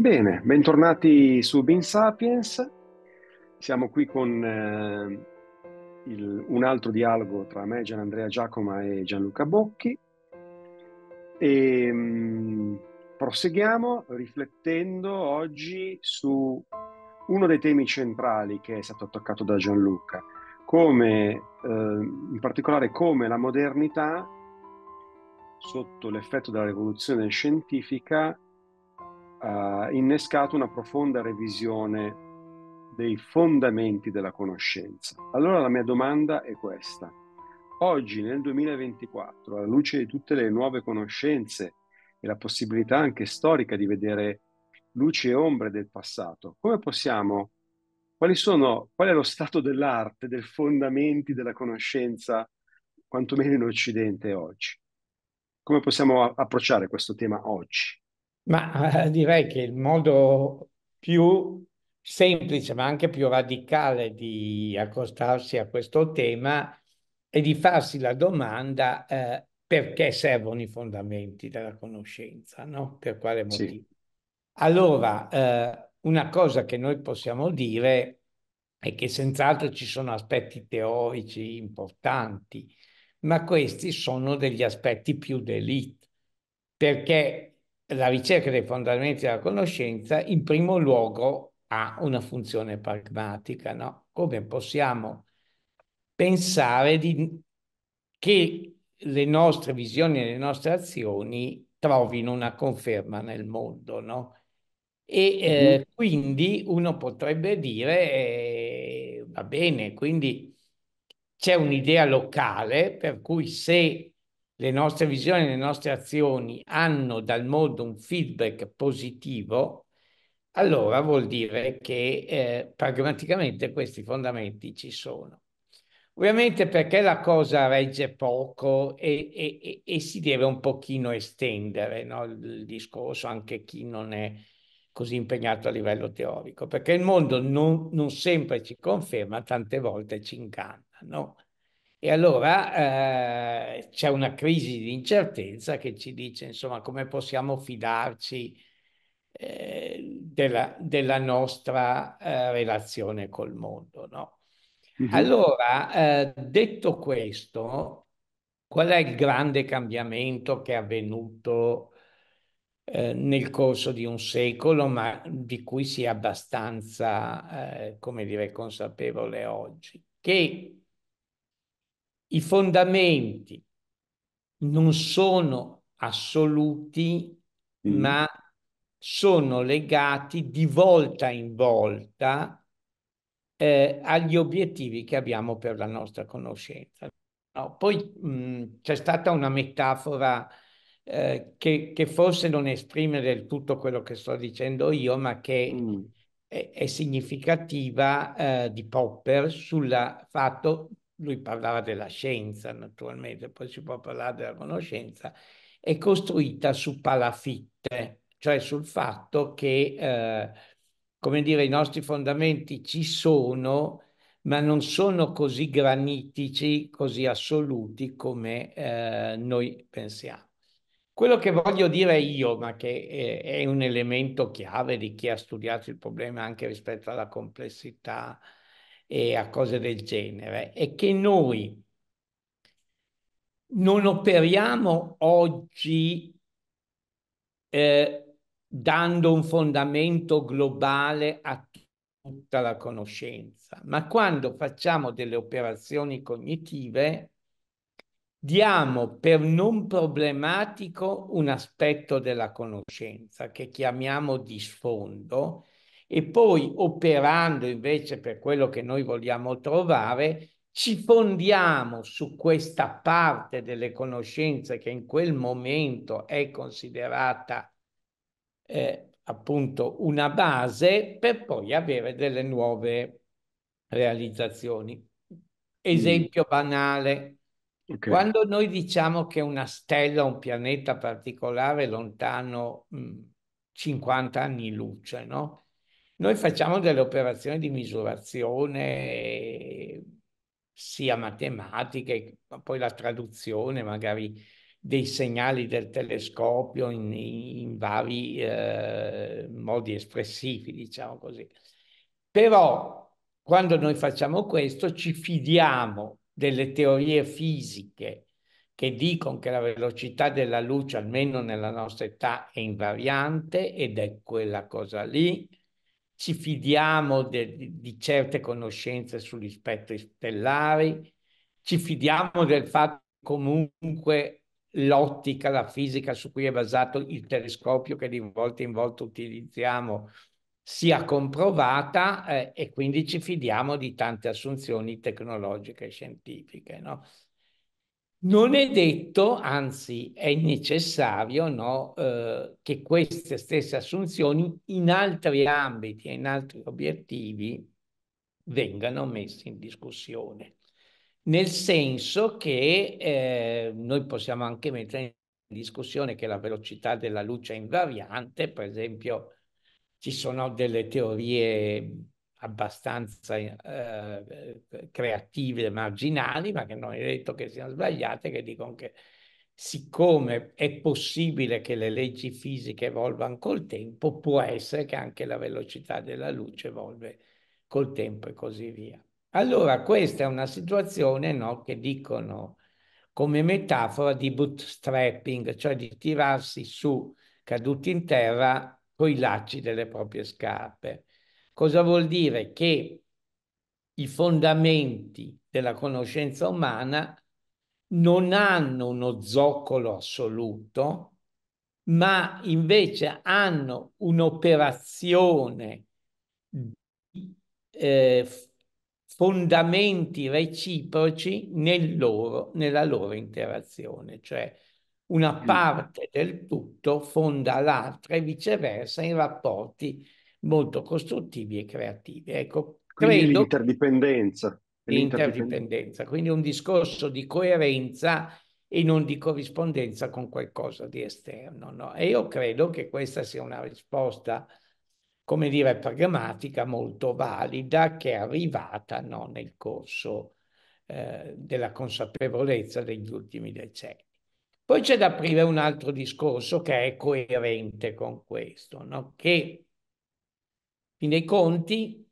Bene, bentornati su Bean Sapiens. Siamo qui con eh, il, un altro dialogo tra me, Gian Andrea Giacoma e Gianluca Bocchi. E, mh, mm, proseguiamo riflettendo oggi su uno dei temi centrali che è stato toccato da Gianluca, come, eh, in particolare come la modernità, sotto l'effetto della rivoluzione scientifica, eh, innescato una profonda revisione dei fondamenti della conoscenza. Allora la mia domanda è questa. Oggi, nel 2024, alla luce di tutte le nuove conoscenze e la possibilità anche storica di vedere luci e ombre del passato, come possiamo, quali sono, qual è lo stato dell'arte, dei fondamenti della conoscenza, quantomeno in Occidente oggi? Come possiamo approcciare questo tema oggi? Ma eh, direi che il modo più semplice, ma anche più radicale di accostarsi a questo tema è di farsi la domanda eh, perché servono i fondamenti della conoscenza, no? Per quale motivo? Sì. Allora, eh, una cosa che noi possiamo dire è che senz'altro ci sono aspetti teorici importanti, ma questi sono degli aspetti più d'elite, perché la ricerca dei fondamenti della conoscenza in primo luogo ha una funzione pragmatica, no? Come possiamo pensare di, che le nostre visioni e le nostre azioni trovino una conferma nel mondo, no? E eh, mhm. quindi uno potrebbe dire, eh, va bene, quindi c'è un'idea locale per cui se le nostre visioni, le nostre azioni hanno dal mondo un feedback positivo, allora vuol dire che eh, pragmaticamente questi fondamenti ci sono. Ovviamente perché la cosa regge poco e, e, e si deve un pochino estendere no? il discorso anche chi non è così impegnato a livello teorico, perché il mondo non, non sempre ci conferma, tante volte ci inganna. No? E allora eh, c'è una crisi di incertezza che ci dice, insomma, come possiamo fidarci eh, della, della, nostra eh, relazione col mondo, no? Mm-hmm. Allora, eh, detto questo, qual è il grande cambiamento che è avvenuto eh, nel corso di un secolo, ma di cui si è abbastanza, eh, come dire, consapevole oggi? Che i fondamenti non sono assoluti, mm. ma sono legati di volta in volta eh, agli obiettivi che abbiamo per la nostra conoscenza. No, poi mm, c'è stata una metafora eh, che, che, forse non esprime del tutto quello che sto dicendo io, ma che mm. è, è, significativa eh, di Popper sul fatto lui parlava della scienza naturalmente, poi si può parlare della conoscenza, è costruita su palafitte, cioè sul fatto che, eh, come dire, i nostri fondamenti ci sono, ma non sono così granitici, così assoluti come eh, noi pensiamo. Quello che voglio dire io, ma che è, eh, è un elemento chiave di chi ha studiato il problema anche rispetto alla complessità, e a cose del genere, è che noi non operiamo oggi eh, dando un fondamento globale a tutta la conoscenza, ma quando facciamo delle operazioni cognitive diamo per non problematico un aspetto della conoscenza che chiamiamo di sfondo e poi operando invece per quello che noi vogliamo trovare, ci fondiamo su questa parte delle conoscenze che in quel momento è considerata eh, appunto una base per poi avere delle nuove realizzazioni. Mm. Esempio banale. Okay. Quando noi diciamo che una stella, un pianeta particolare lontano mh, mm, 50 anni luce, no? Noi facciamo delle operazioni di misurazione sia matematiche, ma poi la traduzione magari dei segnali del telescopio in, in vari eh, modi espressivi, diciamo così. Però quando noi facciamo questo ci fidiamo delle teorie fisiche che dicono che la velocità della luce, almeno nella nostra età, è invariante ed è quella cosa lì ci fidiamo de, di certe conoscenze sugli spettri stellari, ci fidiamo del fatto che comunque l'ottica, la fisica su cui è basato il telescopio che di volta in volta utilizziamo sia comprovata eh, e quindi ci fidiamo di tante assunzioni tecnologiche e scientifiche. No? Non è detto, anzi è necessario, no, eh, che queste stesse assunzioni in altri ambiti e in altri obiettivi vengano messe in discussione. Nel senso che eh, noi possiamo anche mettere in discussione che la velocità della luce è invariante, per esempio ci sono delle teorie abbastanza eh, eh creative e marginali, ma che non è detto che siano sbagliate, che dicono che siccome è possibile che le leggi fisiche evolvano col tempo, può essere che anche la velocità della luce evolve col tempo e così via. Allora, questa è una situazione no, che dicono come metafora di bootstrapping, cioè di tirarsi su caduti in terra coi lacci delle proprie scarpe. Cosa vuol dire? Che i fondamenti della conoscenza umana non hanno uno zoccolo assoluto, ma invece hanno un'operazione di eh, fondamenti reciproci nel loro, nella loro interazione, cioè una mm. parte del tutto fonda l'altra e viceversa in rapporti molto costruttivi e creativi. Ecco, Quindi l'interdipendenza. L'interdipendenza, quindi un discorso di coerenza e non di corrispondenza con qualcosa di esterno. No? E io credo che questa sia una risposta, come dire, pragmatica, molto valida, che è arrivata no, nel corso eh, della consapevolezza degli ultimi decenni. Poi c'è da aprire un altro discorso che è coerente con questo, no? che fin dei conti,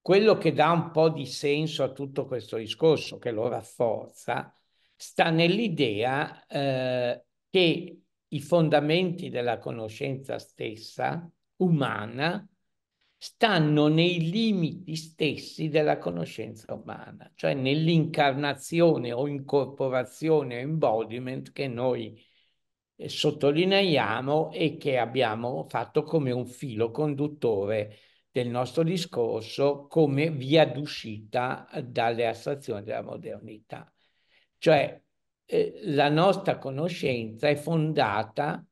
quello che dà un po' di senso a tutto questo discorso, che lo rafforza, sta nell'idea eh, che i fondamenti della conoscenza stessa, umana, stanno nei limiti stessi della conoscenza umana, cioè nell'incarnazione o incorporazione, o embodiment che noi eh, sottolineiamo e che abbiamo fatto come un filo conduttore del nostro discorso come via d'uscita dalle astrazioni della modernità. Cioè eh, la nostra conoscenza è fondata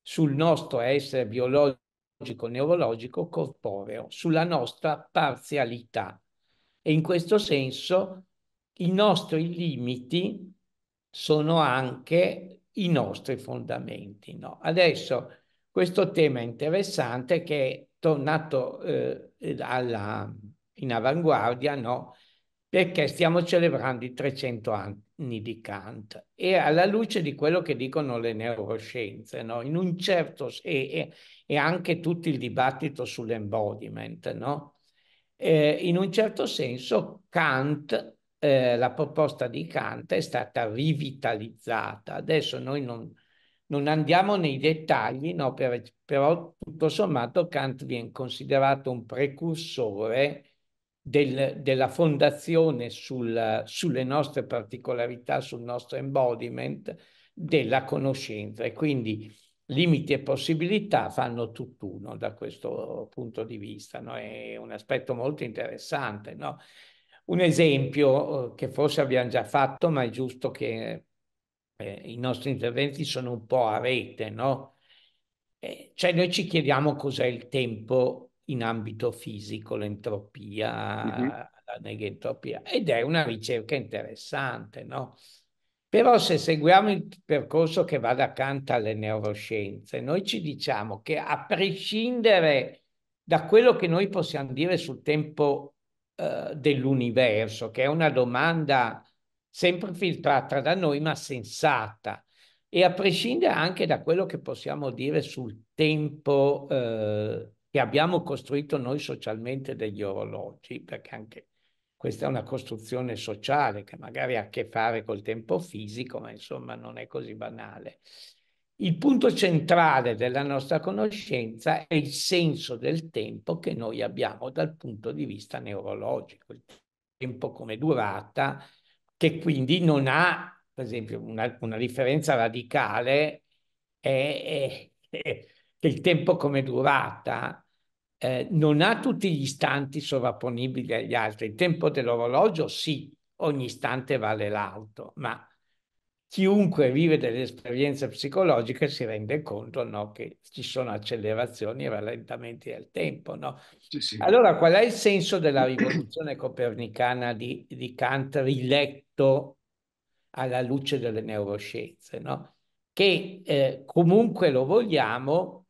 sul nostro essere biologico, neurologico, corporeo, sulla nostra parzialità. E in questo senso i nostri limiti sono anche i nostri fondamenti. No? Adesso questo tema interessante che tornato eh, alla, in avanguardia, no? perché stiamo celebrando i 300 anni di Kant e alla luce di quello che dicono le neuroscienze, no? in un certo e, e anche tutto il dibattito sull'embodiment, no? eh, in un certo senso Kant, eh, la proposta di Kant è stata rivitalizzata. Adesso noi non, non andiamo nei dettagli, no, per, però tutto sommato Kant viene considerato un precursore del, della fondazione sul, sulle nostre particolarità, sul nostro embodiment della conoscenza e quindi limiti e possibilità fanno tutt'uno da questo punto di vista. No? È un aspetto molto interessante. No? Un esempio eh, che forse abbiamo già fatto, ma è giusto che eh, i nostri interventi sono un po' a rete, no? Eh, cioè noi ci chiediamo cos'è il tempo in ambito fisico, l'entropia, mm-hmm. la negentropia, ed è una ricerca interessante, no? Però se seguiamo il percorso che va da accanto alle neuroscienze, noi ci diciamo che a prescindere da quello che noi possiamo dire sul tempo eh, dell'universo, che è una domanda sempre filtrata da noi, ma sensata. E a prescindere anche da quello che possiamo dire sul tempo eh, che abbiamo costruito noi socialmente degli orologi, perché anche questa è una costruzione sociale che magari ha a che fare col tempo fisico, ma insomma non è così banale. Il punto centrale della nostra conoscenza è il senso del tempo che noi abbiamo dal punto di vista neurologico, il tempo come durata, che quindi non ha, per esempio, una, una differenza radicale è, è, è, che il tempo come durata eh, non ha tutti gli istanti sovrapponibili agli altri. Il tempo dell'orologio sì, ogni istante vale l'altro, ma chiunque vive delle esperienze psicologiche si rende conto no, che ci sono accelerazioni e rallentamenti del tempo. No? Sì, sì. Allora, qual è il senso della rivoluzione copernicana di, di Kant riletto alla luce delle neuroscienze? No? Che eh, comunque lo vogliamo,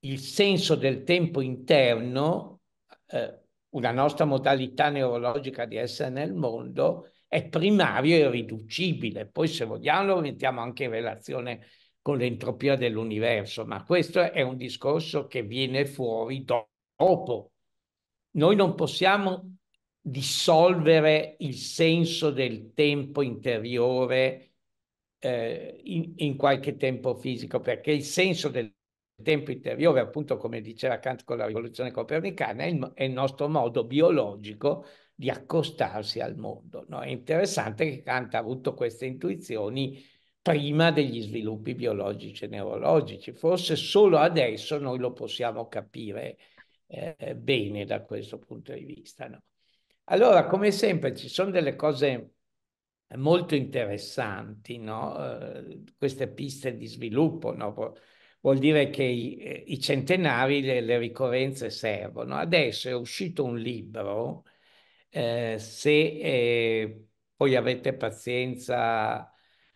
il senso del tempo interno, eh, una nostra modalità neurologica di essere nel mondo, è primario e riducibile. Poi se vogliamo lo mettiamo anche in relazione con l'entropia dell'universo, ma questo è un discorso che viene fuori dopo. Noi non possiamo dissolvere il senso del tempo interiore eh, in, in, qualche tempo fisico, perché il senso del tempo interiore, appunto come diceva Kant con la rivoluzione copernicana, è il, è il nostro modo biologico di accostarsi al mondo. No? È interessante che Kant ha avuto queste intuizioni prima degli sviluppi biologici e neurologici. Forse solo adesso noi lo possiamo capire eh, bene da questo punto di vista. No? Allora, come sempre, ci sono delle cose molto interessanti, no? eh, queste piste di sviluppo. No? Vuol dire che i, eh, i centenari, le, le, ricorrenze servono. Adesso è uscito un libro eh, se eh, poi avete pazienza,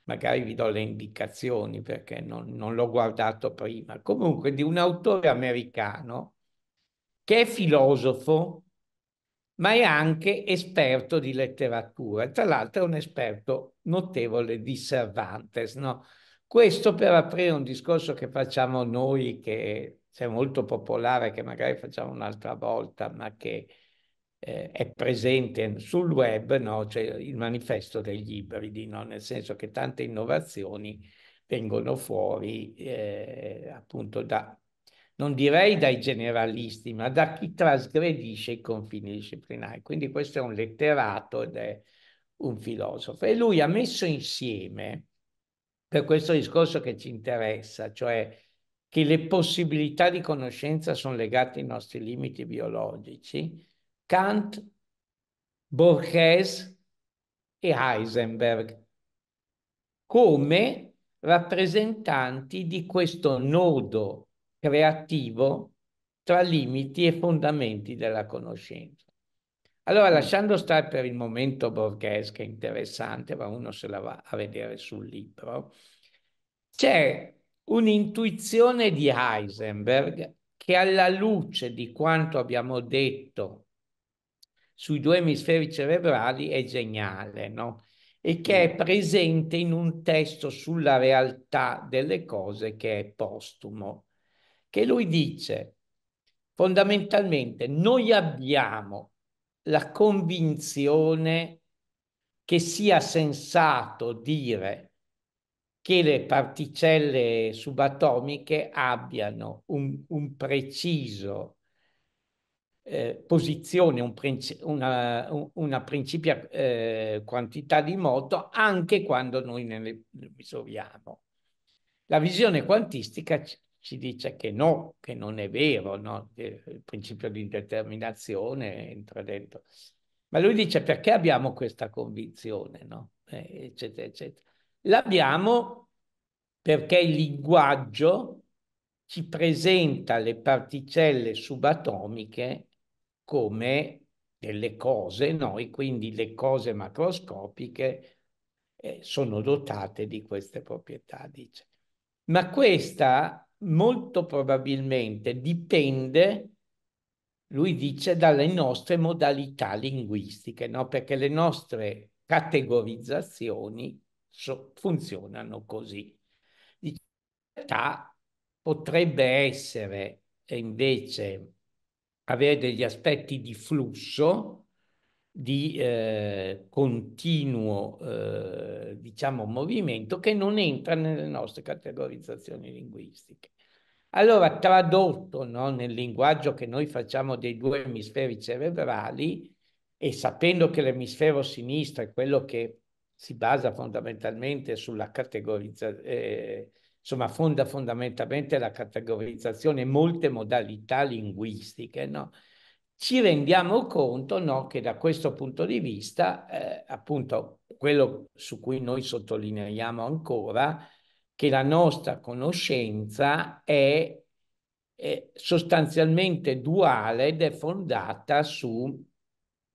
magari vi do le indicazioni perché non, non l'ho guardato prima. Comunque, di un autore americano che è filosofo, ma è anche esperto di letteratura. Tra l'altro è un esperto notevole di Cervantes. No? Questo per aprire un discorso che facciamo noi, che è cioè, molto popolare, che magari facciamo un'altra volta, ma che eh, è presente sul web no? cioè il manifesto degli ibridi, no? nel senso che tante innovazioni vengono fuori eh, appunto da, non direi dai generalisti, ma da chi trasgredisce i confini disciplinari. Quindi questo è un letterato ed è un filosofo. E lui ha messo insieme, per questo discorso che ci interessa, cioè che le possibilità di conoscenza sono legate ai nostri limiti biologici, Kant, Borges e Heisenberg come rappresentanti di questo nodo creativo tra limiti e fondamenti della conoscenza. Allora, lasciando stare per il momento Borges, che è interessante, ma uno se la va a vedere sul libro, c'è un'intuizione di Heisenberg che alla luce di quanto abbiamo detto sui due emisferi cerebrali è geniale, no? E che è mm. presente in un testo sulla realtà delle cose che è postumo, che lui dice fondamentalmente noi abbiamo la convinzione che sia sensato dire che le particelle subatomiche abbiano un, un preciso eh, posizione, un princi- una, una principia eh, quantità di moto anche quando noi ne, ne La visione quantistica ci, ci dice che no, che non è vero, no? il principio di indeterminazione entra dentro. Ma lui dice perché abbiamo questa convinzione, no? eh, eccetera, eccetera. L'abbiamo perché il linguaggio ci presenta le particelle subatomiche come delle cose, noi quindi le cose macroscopiche eh, sono dotate di queste proprietà, dice. Ma questa molto probabilmente dipende, lui dice, dalle nostre modalità linguistiche, no? perché le nostre categorizzazioni so, funzionano così. In realtà potrebbe essere invece avere degli aspetti di flusso, di eh, continuo eh, diciamo movimento che non entra nelle nostre categorizzazioni linguistiche. Allora, tradotto no, nel linguaggio che noi facciamo dei due emisferi cerebrali e sapendo che l'emisfero sinistro è quello che si basa fondamentalmente sulla categorizzazione, eh, insomma, fonda fondamentalmente la categorizzazione in molte modalità linguistiche, no? Ci rendiamo conto no, che da questo punto di vista, eh, appunto, quello su cui noi sottolineiamo ancora, che la nostra conoscenza è, è sostanzialmente duale ed è fondata su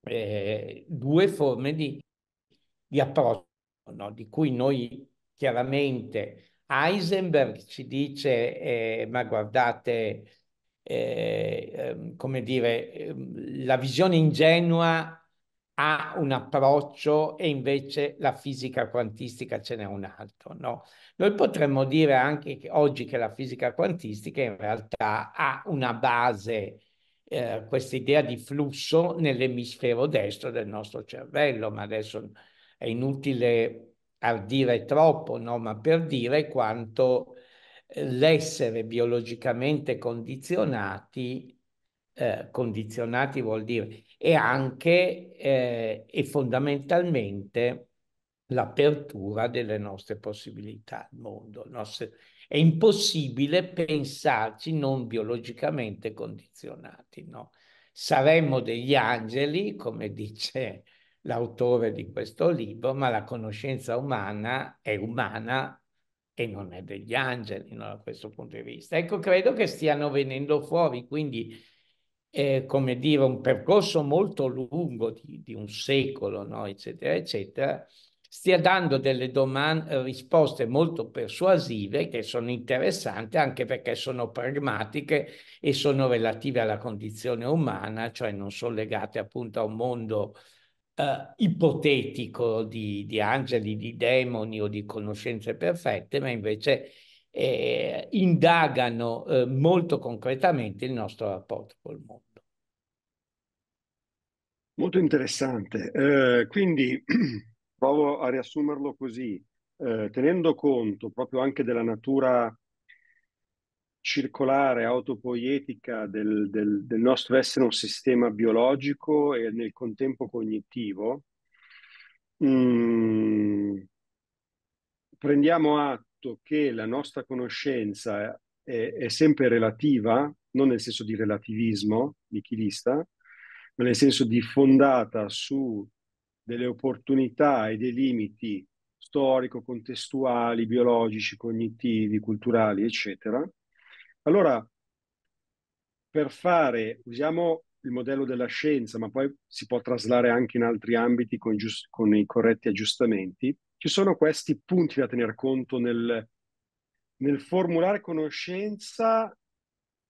eh, due forme di, di approccio, no? di cui noi chiaramente Heisenberg ci dice, eh, ma guardate, eh, ehm, come dire, ehm, la visione ingenua ha un approccio e invece la fisica quantistica ce n'è un altro. No? Noi potremmo dire anche che oggi che la fisica quantistica in realtà ha una base, eh, questa idea di flusso nell'emisfero destro del nostro cervello, ma adesso è inutile ardire troppo, no? ma per dire quanto eh, l'essere biologicamente condizionati, eh, condizionati vuol dire, e anche eh, e fondamentalmente l'apertura delle nostre possibilità al mondo. No? Se, è impossibile pensarci non biologicamente condizionati. No? Saremmo degli angeli, come dice l'autore di questo libro, ma la conoscenza umana è umana e non è degli angeli no, da questo punto di vista. Ecco, credo che stiano venendo fuori, quindi, eh, come dire, un percorso molto lungo di, di un secolo, no, eccetera, eccetera, stia dando delle risposte molto persuasive che sono interessanti anche perché sono pragmatiche e sono relative alla condizione umana, cioè non sono legate appunto a un mondo eh, ipotetico di, di, angeli, di demoni o di conoscenze perfette, ma invece eh, indagano eh, molto concretamente il nostro rapporto col mondo. Molto interessante. Eh, quindi provo a riassumerlo così, eh, tenendo conto proprio anche della natura circolare, autopoietica del, del, del nostro essere un sistema biologico e nel contempo cognitivo, mm, prendiamo atto che la nostra conoscenza è, è sempre relativa, non nel senso di relativismo nichilista, ma nel senso di fondata su delle opportunità e dei limiti storico, contestuali, biologici, cognitivi, culturali, eccetera, allora, per fare, usiamo il modello della scienza, ma poi si può traslare anche in altri ambiti con, giust- con i corretti aggiustamenti, ci sono questi punti da tener conto nel, nel formulare conoscenza,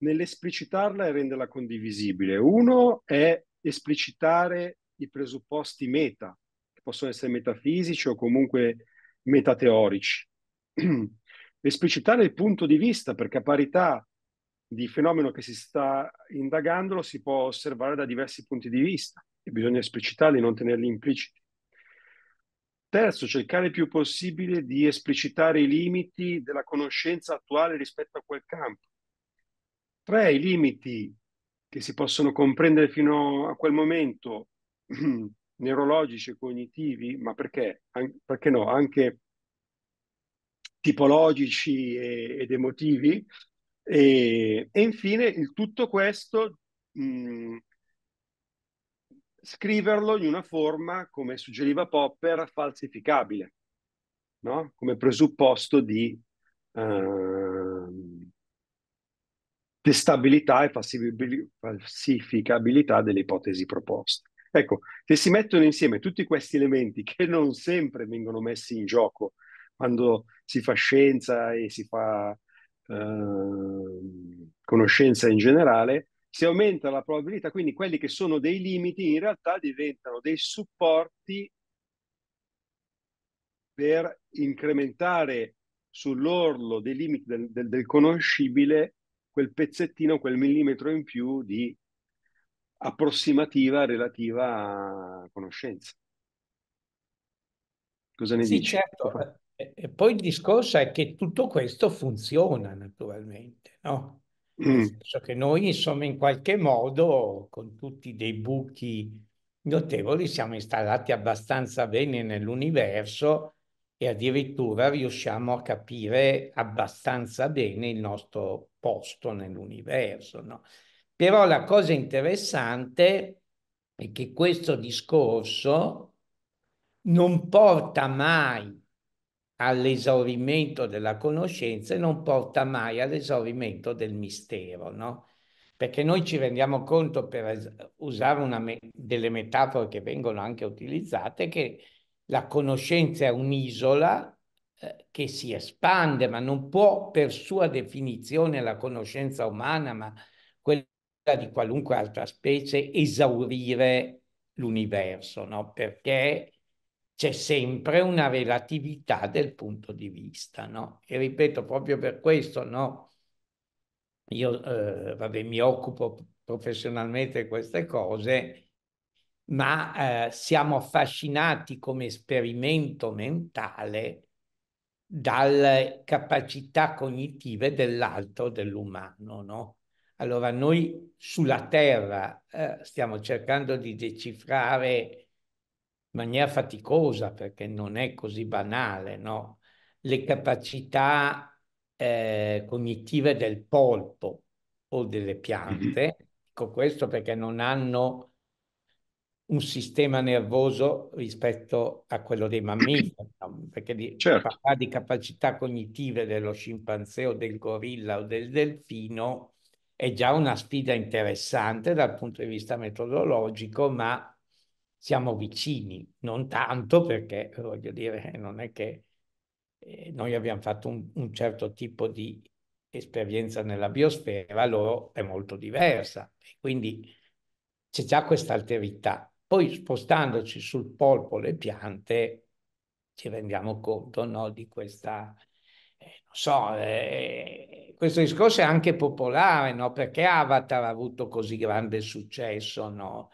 nell'esplicitarla e renderla condivisibile. Uno è esplicitare i presupposti meta, che possono essere metafisici o comunque metateorici. esplicitare il punto di vista, perché a parità di fenomeno che si sta indagando lo si può osservare da diversi punti di vista e bisogna esplicitarli, non tenerli impliciti. Terzo, cercare il più possibile di esplicitare i limiti della conoscenza attuale rispetto a quel campo. Tre, i limiti che si possono comprendere fino a quel momento neurologici e cognitivi, ma perché? An- perché no? Anche tipologici e, ed emotivi. E, e infine il, tutto questo mh, scriverlo in una forma, come suggeriva Popper, falsificabile, no? come presupposto di uh, ehm, testabilità e falsificabilità delle ipotesi proposte. Ecco, se si mettono insieme tutti questi elementi che non sempre vengono messi in gioco quando si fa scienza e si fa eh, conoscenza in generale, si aumenta la probabilità, quindi quelli che sono dei limiti in realtà diventano dei supporti per incrementare sull'orlo dei limiti del, del, del conoscibile quel pezzettino, quel millimetro in più di approssimativa relativa a conoscenza. Cosa ne sì, dici? Certo. E poi il discorso è che tutto questo funziona naturalmente, no? Nel mm. senso che noi, insomma, in qualche modo, con tutti dei buchi notevoli, siamo installati abbastanza bene nell'universo e addirittura riusciamo a capire abbastanza bene il nostro posto nell'universo, no? Però la cosa interessante è che questo discorso non porta mai all'esaurimento della conoscenza e non porta mai all'esaurimento del mistero, no? Perché noi ci rendiamo conto, per usare me delle metafore che vengono anche utilizzate, che la conoscenza è un'isola eh, che si espande, ma non può per sua definizione la conoscenza umana, ma quella di qualunque altra specie, esaurire l'universo, no? Perché c'è sempre una relatività del punto di vista, no? E ripeto, proprio per questo, no? Io, eh, vabbè, mi occupo professionalmente di queste cose, ma eh, siamo affascinati come esperimento mentale dalle capacità cognitive dell'altro, dell'umano, no? Allora noi sulla Terra eh, stiamo cercando di decifrare maniera faticosa perché non è così banale, no? le capacità eh, cognitive del polpo o delle mm-hmm. piante. Dico questo perché non hanno un sistema nervoso rispetto a quello dei mammiferi, no? perché di, certo. parlare di capacità cognitive dello scimpanzé o del gorilla o del delfino è già una sfida interessante dal punto di vista metodologico, ma siamo vicini, non tanto perché eh, voglio dire, non è che eh, noi abbiamo fatto un, un, certo tipo di esperienza nella biosfera, loro è molto diversa. Quindi c'è già questa alterità. Poi spostandoci sul polpo le piante ci rendiamo conto no, di questa, eh, non so, eh, questo discorso è anche popolare, no? perché Avatar ha avuto così grande successo, no?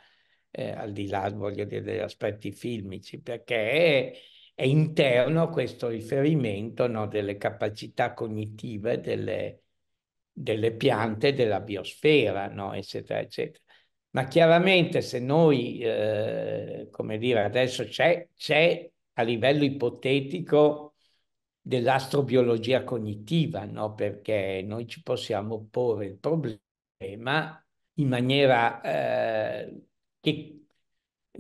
eh, al di là voglio dire, degli aspetti filmici, perché è, è interno questo riferimento no, delle capacità cognitive delle, delle piante, della biosfera, no, eccetera, eccetera. Ma chiaramente se noi, eh, come dire, adesso c'è, c'è a livello ipotetico dell'astrobiologia cognitiva, no? perché noi ci possiamo porre il problema in maniera eh, che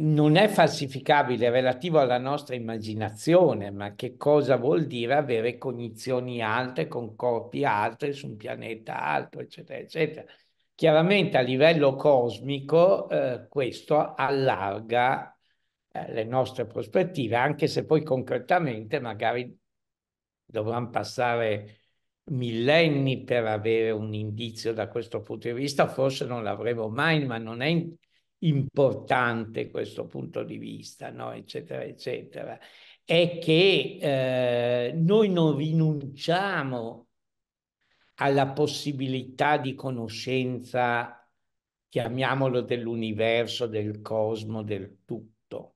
non è falsificabile, è relativo alla nostra immaginazione, ma che cosa vuol dire avere cognizioni alte con corpi altri su un pianeta alto, eccetera, eccetera. Chiaramente a livello cosmico eh, questo allarga eh, le nostre prospettive, anche se poi concretamente magari dovranno passare millenni per avere un indizio da questo punto di vista, forse non l'avremo mai, ma non è importante questo punto di vista, no? eccetera, eccetera, è che eh, noi non rinunciamo alla possibilità di conoscenza, chiamiamolo dell'universo, del cosmo, del tutto,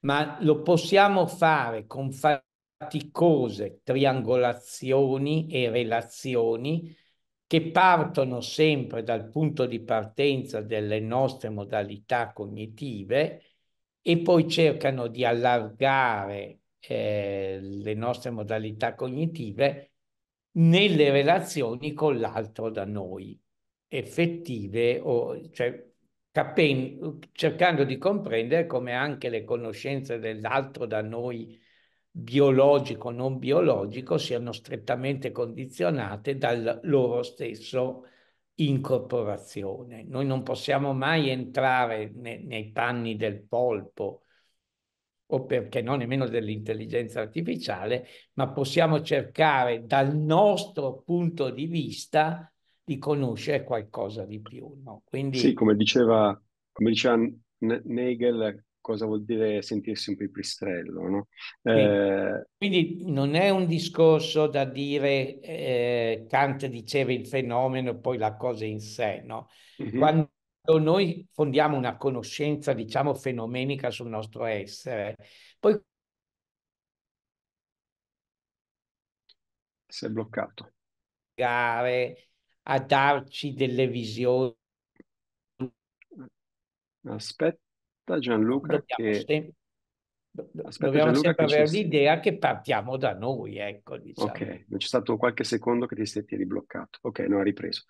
ma lo possiamo fare con faticose triangolazioni e relazioni che partono sempre dal punto di partenza delle nostre modalità cognitive e poi cercano di allargare eh, le nostre modalità cognitive nelle relazioni con l'altro da noi, effettive, o, cioè cercando di comprendere come anche le conoscenze dell'altro da noi biologico o non biologico siano strettamente condizionate dalla loro stesso incorporazione. Noi non possiamo mai entrare ne, nei panni del polpo o perché non nemmeno dell'intelligenza artificiale, ma possiamo cercare dal nostro punto di vista di conoscere qualcosa di più. No? Quindi... Sì, come diceva, come diceva Nagel, cosa vuol dire sentirsi un pipistrello. No? Eh... Quindi, non è un discorso da dire eh, Kant diceva il fenomeno, poi la cosa in sé, no? Mm-hmm. Quando noi fondiamo una conoscenza, diciamo, fenomenica sul nostro essere, poi... Si è bloccato. A darci delle visioni. Aspetta da Gianluca dobbiamo, che... sempre, Aspetta, dobbiamo Gianluca sempre avere l'idea che partiamo da noi, ecco, diciamo. Ok, c'è stato qualche secondo che ti, sei, ribloccato. Ok, non ha ripreso.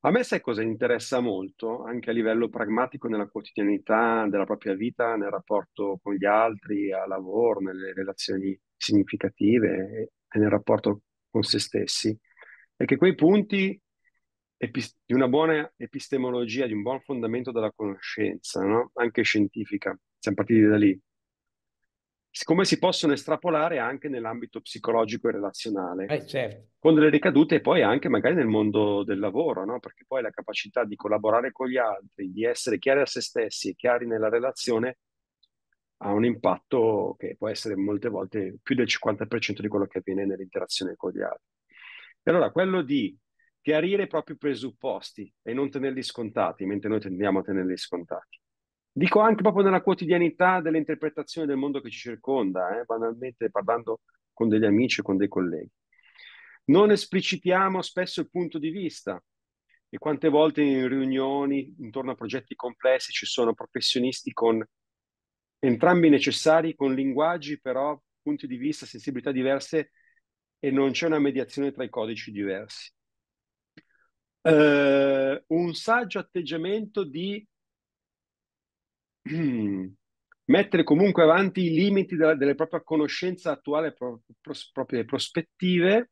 A me sai cosa interessa molto, anche a livello pragmatico, nella quotidianità della propria vita, nel rapporto con gli altri, a lavoro, nelle relazioni significative e nel rapporto con se stessi, è che quei punti epist- di una buona epistemologia, di un buon fondamento della conoscenza, no? anche scientifica. Siamo partiti da lì. Come si possono estrapolare anche nell'ambito psicologico e relazionale, eh, certo. con delle ricadute poi anche magari nel mondo del lavoro, no? perché poi la capacità di collaborare con gli altri, di essere chiari a se stessi e chiari nella relazione ha un impatto che può essere molte volte più del 50% di quello che avviene nell'interazione con gli altri. E allora quello di chiarire i propri presupposti e non tenerli scontati, mentre noi tendiamo a tenerli scontati. Dico anche proprio nella quotidianità dell'interpretazione del mondo che ci circonda, eh, banalmente parlando con degli amici o con dei colleghi. Non esplicitiamo spesso il punto di vista e quante volte in riunioni intorno a progetti complessi ci sono professionisti con entrambi necessari, con linguaggi però, punti di vista, sensibilità diverse e non c'è una mediazione tra i codici diversi eh, un saggio atteggiamento di mettere comunque avanti i limiti della, della propria conoscenza attuale, pro, pros, proprie prospettive.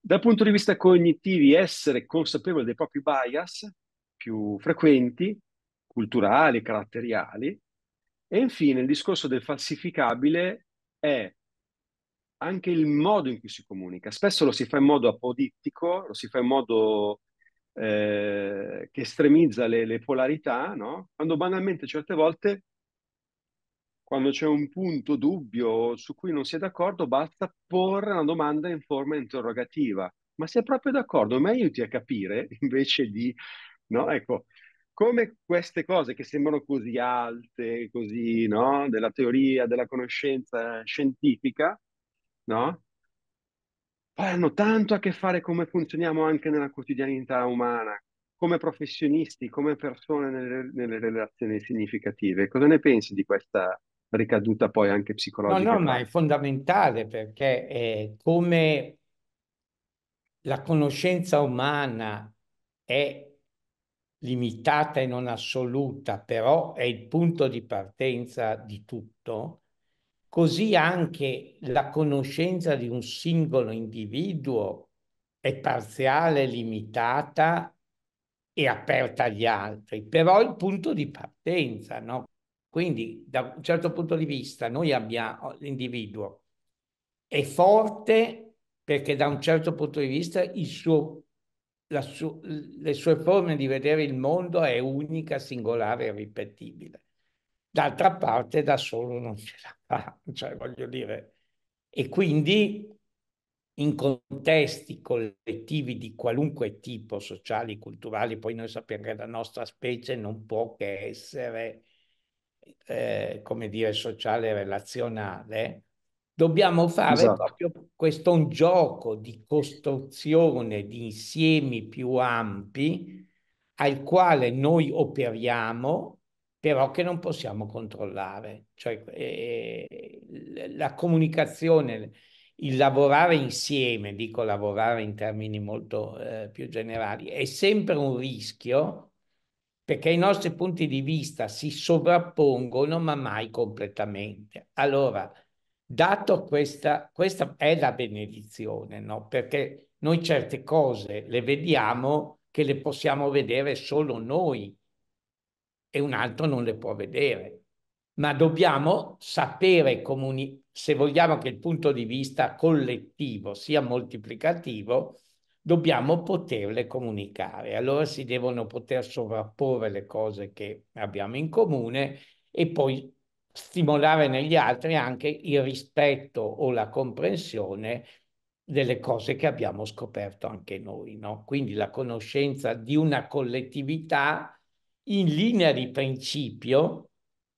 Dal punto di vista cognitivi, essere consapevoli dei propri bias più frequenti, culturali, caratteriali. E infine il discorso del falsificabile è anche il modo in cui si comunica. Spesso lo si fa in modo apodittico, lo si fa in modo eh, che estremizza le, le polarità, no? quando banalmente certe volte, quando c'è un punto dubbio su cui non si è d'accordo, basta porre una domanda in forma interrogativa. Ma sei proprio d'accordo? Mi aiuti a capire invece di... No? Ecco, come queste cose che sembrano così alte, così, no? della teoria, della conoscenza scientifica, no? Hanno tanto a che fare come funzioniamo anche nella quotidianità umana, come professionisti, come persone nelle, nelle relazioni significative. Cosa ne pensi di questa ricaduta poi anche psicologica? No, no, ma è fondamentale perché è eh, come la conoscenza umana è limitata e non assoluta, però è il punto di partenza di tutto, Così anche la conoscenza di un singolo individuo è parziale, limitata e aperta agli altri, però il punto di partenza, no? Quindi da un certo punto di vista noi abbiamo l'individuo è forte perché da un certo punto di vista il suo, su, le sue forme di vedere il mondo è unica, singolare e ripetibile d'altra parte da solo non ce la fa, cioè voglio dire, e quindi in contesti collettivi di qualunque tipo, sociali, culturali, poi noi sappiamo che la nostra specie non può che essere, eh, come dire, sociale e relazionale, dobbiamo fare esatto. proprio questo un gioco di costruzione di insiemi più ampi al quale noi operiamo però che non possiamo controllare. Cioè, eh, eh la comunicazione, il lavorare insieme, dico lavorare in termini molto eh, più generali, è sempre un rischio perché i nostri punti di vista si sovrappongono ma mai completamente. Allora, dato questa, questa è la benedizione, no? perché noi certe cose le vediamo che le possiamo vedere solo noi e un altro non le può vedere. Ma dobbiamo sapere comunicare, se vogliamo che il punto di vista collettivo sia moltiplicativo, dobbiamo poterle comunicare. Allora si devono poter sovrapporre le cose che abbiamo in comune e poi stimolare negli altri anche il rispetto o la comprensione delle cose che abbiamo scoperto anche noi. No? Quindi la conoscenza di una collettività in linea di principio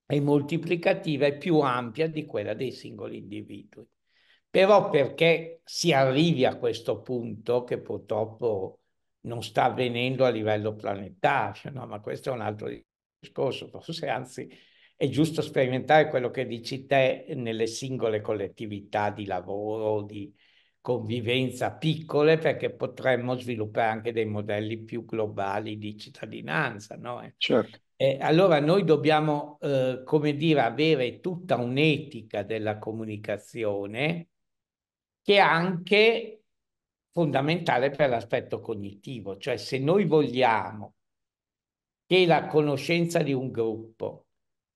è moltiplicativa e più ampia di quella dei singoli individui. Però perché si arrivi a questo punto che purtroppo non sta avvenendo a livello planetario, no? ma questo è un altro discorso, forse anzi è giusto sperimentare quello che dici te nelle singole collettività di lavoro, di, convivenza piccole perché potremmo sviluppare anche dei modelli più globali di cittadinanza. No? Eh? Certo. Eh, allora noi dobbiamo, eh, come dire, avere tutta un'etica della comunicazione che è anche fondamentale per l'aspetto cognitivo, cioè se noi vogliamo che la conoscenza di un gruppo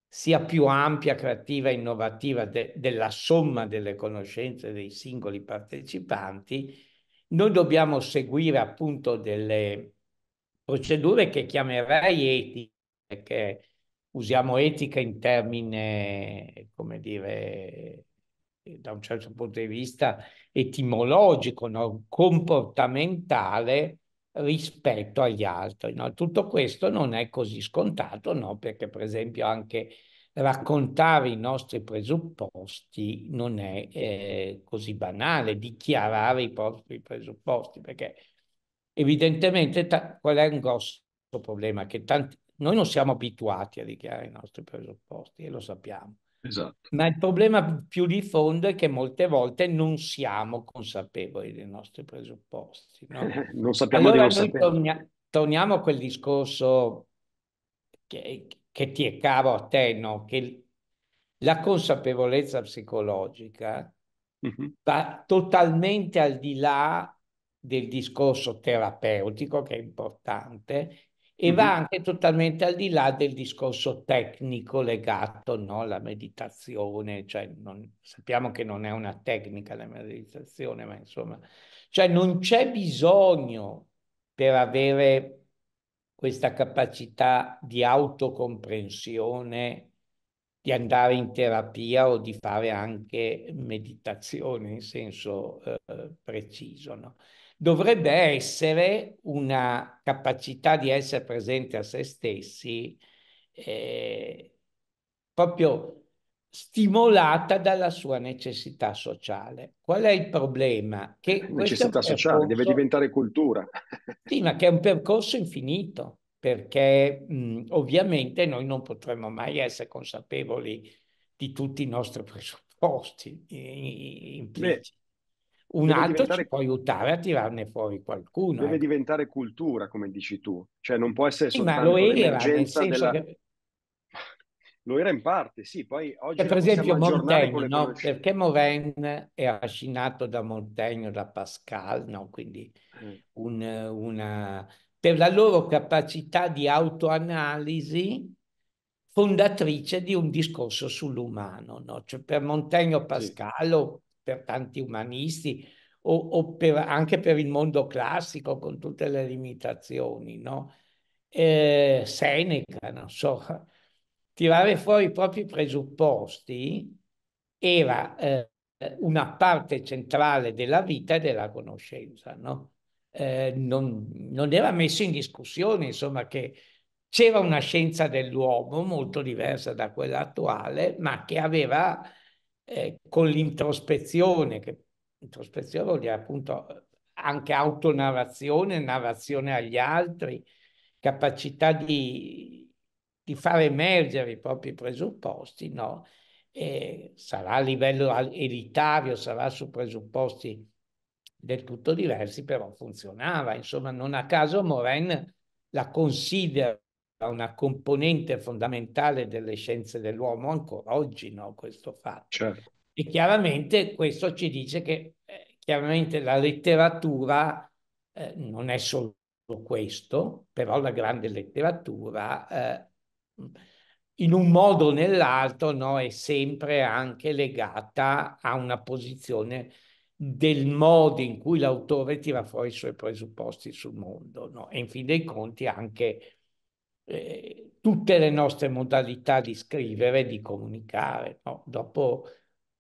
sia più ampia, creativa e innovativa de della somma delle conoscenze dei singoli partecipanti, noi dobbiamo seguire appunto delle procedure che chiamerei etiche, perché usiamo etica in termine, come dire, da un certo punto di vista etimologico, no? comportamentale, rispetto agli altri. No? Tutto questo non è così scontato, no? perché per esempio anche raccontare i nostri presupposti non è eh, così banale, dichiarare i propri presupposti, perché evidentemente ta- qual è un grosso problema? Che tanti- noi non siamo abituati a dichiarare i nostri presupposti e lo sappiamo. Esatto. Ma il problema più di fondo è che molte volte non siamo consapevoli dei nostri presupposti. No? non sappiamo allora di non torni- torniamo a quel discorso che, che, ti è caro a te, no? che la consapevolezza psicologica uh-huh. va totalmente al di là del discorso terapeutico, che è importante, e mm-hmm. va anche totalmente al di là del discorso tecnico legato no, alla meditazione, cioè non, sappiamo che non è una tecnica la meditazione, ma insomma, cioè non c'è bisogno per avere questa capacità di autocomprensione di andare in terapia o di fare anche meditazione in senso eh, preciso. No? dovrebbe essere una capacità di essere presente a se stessi eh, proprio stimolata dalla sua necessità sociale. Qual è il problema? Che eh, necessità percorso... sociale deve diventare cultura. sì, ma che è un percorso infinito, perché mh, mm, ovviamente noi non potremo mai essere consapevoli di tutti i nostri presupposti. Impliciti un deve altro ci può aiutare a tirarne fuori qualcuno. Deve ecco. diventare cultura, come dici tu, cioè non può essere soltanto sì, ma lo era, della... che... Lo era in parte, sì, poi oggi... Cioè, per esempio Montaigne, no? perché Morin è affascinato da Montaigne, da Pascal, no? quindi mm. un, una... per la loro capacità di autoanalisi fondatrice di un discorso sull'umano, no? cioè per Montaigne o Pascal sì. o per tanti umanisti o, o per, anche per il mondo classico con tutte le limitazioni, no? Eh, Seneca, non so, tirare fuori i propri presupposti era eh, una parte centrale della vita e della conoscenza, no? Eh, non, non, era messo in discussione, insomma, che c'era una scienza dell'uomo molto diversa da quella attuale, ma che aveva eh, con l'introspezione, che introspezione vuol dire appunto eh, anche autonarrazione, narrazione agli altri, capacità di, di far emergere i propri presupposti, no? E sarà a livello elitario, sarà su presupposti del tutto diversi, però funzionava. Insomma, non a caso Moren la considera una componente fondamentale delle scienze dell'uomo, ancora oggi no, questo fatto. Certo. E chiaramente questo ci dice che eh, chiaramente la letteratura eh, non è solo questo, però la grande letteratura eh, in un modo o nell'altro no, è sempre anche legata a una posizione del modo in cui l'autore tira fuori i suoi presupposti sul mondo no? e in fin dei conti anche eh, tutte le nostre modalità di scrivere di comunicare. No? Dopo,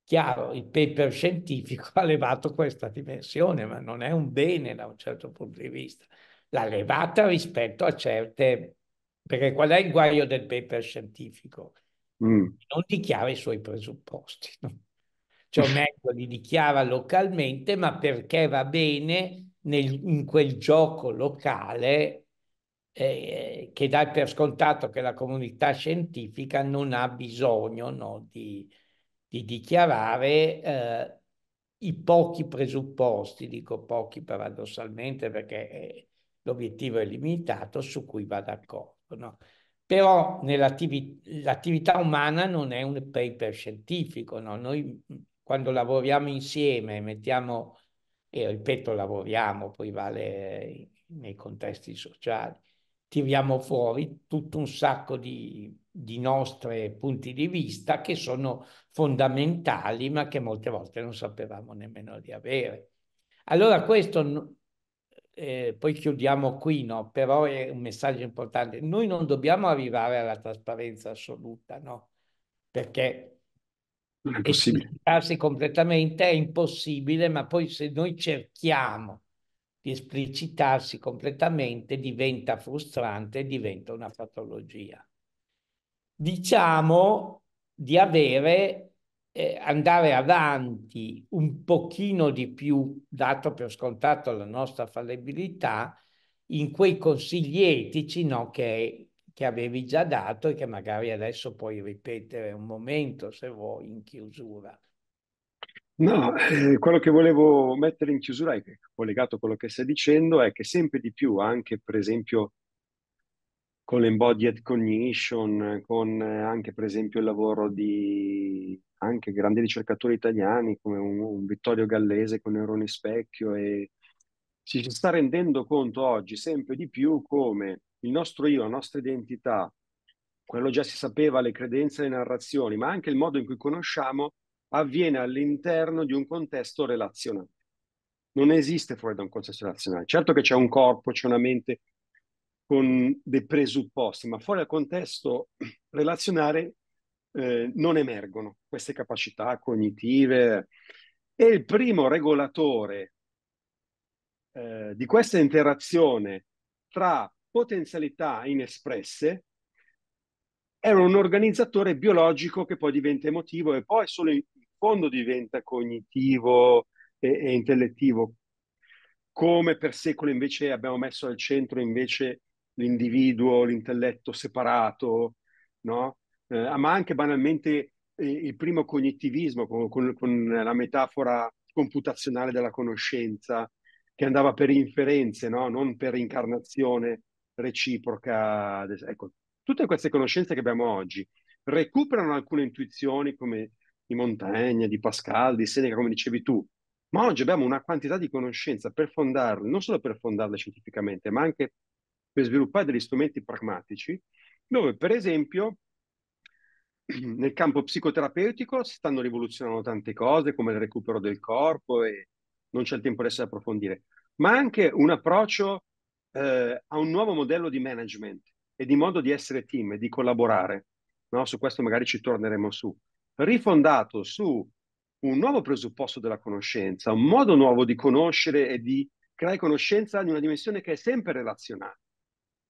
chiaro, il paper scientifico ha levato questa dimensione, ma non è un bene da un certo punto di vista. L'ha levata rispetto a certe... Perché qual è il guaio del paper scientifico? Mm. Non dichiara i suoi presupposti. No? Cioè, o meglio, li dichiara localmente, ma perché va bene nel, in quel gioco locale eh, eh, che dà per scontato che la comunità scientifica non ha bisogno no, di, di, dichiarare eh, i pochi presupposti, dico pochi paradossalmente perché eh, l'obiettivo è limitato, su cui va d'accordo. No? Però l'attività umana non è un paper scientifico, no? noi mm, quando lavoriamo insieme mettiamo, e ripeto lavoriamo, poi vale eh, nei contesti sociali, tiriamo fuori tutto un sacco di, di nostri punti di vista che sono fondamentali ma che molte volte non sapevamo nemmeno di avere. Allora questo, eh, poi chiudiamo qui, no? però è un messaggio importante. Noi non dobbiamo arrivare alla trasparenza assoluta, no? perché non è completamente è impossibile, ma poi se noi cerchiamo di esplicitarsi completamente diventa frustrante, diventa una patologia. Diciamo di avere, eh, andare avanti un pochino di più, dato per scontato la nostra fallibilità, in quei consigli etici no, che, che avevi già dato e che magari adesso puoi ripetere un momento se vuoi in chiusura. No, eh, quello che volevo mettere in chiusura, e che- collegato a quello che stai dicendo, è che sempre di più, anche per esempio con l'embodied cognition, con eh, anche per esempio il lavoro di anche grandi ricercatori italiani come un, un Vittorio Gallese con Neuroni Specchio, e ci si sta rendendo conto oggi sempre di più come il nostro io, la nostra identità, quello già si sapeva, le credenze, le narrazioni, ma anche il modo in cui conosciamo avviene all'interno di un contesto relazionale. Non esiste fuori da un contesto relazionale. Certo che c'è un corpo, c'è una mente con dei presupposti, ma fuori dal contesto relazionale eh, non emergono queste capacità cognitive. E il primo regolatore eh, di questa interazione tra potenzialità inespresse era un organizzatore biologico che poi diventa emotivo e poi solo in, fondo diventa cognitivo e, e intellettivo, come per secoli invece abbiamo messo al centro invece l'individuo, l'intelletto separato, no? Eh, ma anche banalmente eh, il primo cognitivismo con, con, con, la metafora computazionale della conoscenza che andava per inferenze, no? non per incarnazione reciproca. Ecco, tutte queste conoscenze che abbiamo oggi recuperano alcune intuizioni come di Montaigne, di Pascal, di Seneca, come dicevi tu, ma oggi abbiamo una quantità di conoscenza per fondarle, non solo per fondarle scientificamente, ma anche per sviluppare degli strumenti pragmatici, dove per esempio nel campo psicoterapeutico si stanno rivoluzionando tante cose, come il recupero del corpo e non c'è il tempo adesso di approfondire, ma anche un approccio eh, a un nuovo modello di management e di modo di essere team e di collaborare. No? Su questo magari ci torneremo su rifondato su un nuovo presupposto della conoscenza, un modo nuovo di conoscere e di creare conoscenza in una dimensione che è sempre relazionale,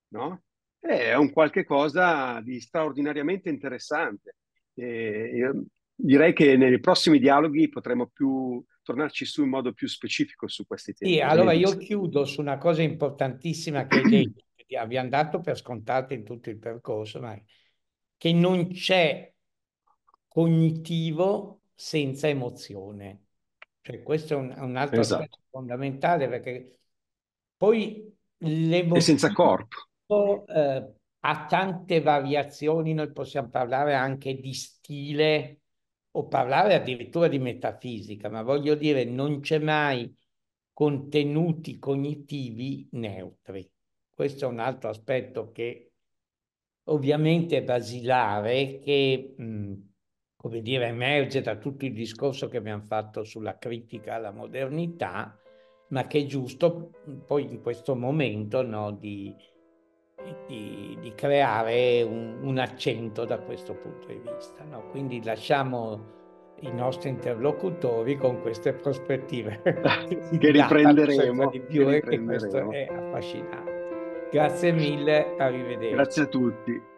no? È un qualche cosa di straordinariamente interessante. E direi che nei prossimi dialoghi potremo più tornarci su in modo più specifico su questi temi. Sì, allora io chiudo su una cosa importantissima che hai detto, che abbiamo dato per scontato in tutto il percorso, ma che non c'è cognitivo senza emozione. Cioè, questo è un, un altro esatto. aspetto fondamentale perché poi l'emozione... E senza corpo. Eh, ha tante variazioni, noi possiamo parlare anche di stile o parlare addirittura di metafisica, ma voglio dire, non c'è mai contenuti cognitivi neutri. Questo è un altro aspetto che ovviamente è basilare, che mh, come dire, emerge da tutto il discorso che abbiamo fatto sulla critica alla modernità, ma che è giusto mm, poi in questo momento no, di, di, di, creare un, un, accento da questo punto di vista. No? Quindi lasciamo i nostri interlocutori con queste prospettive che riprenderemo di più che eh, riprenderemo. questo è affascinante. Grazie mille, arrivederci. Grazie a tutti.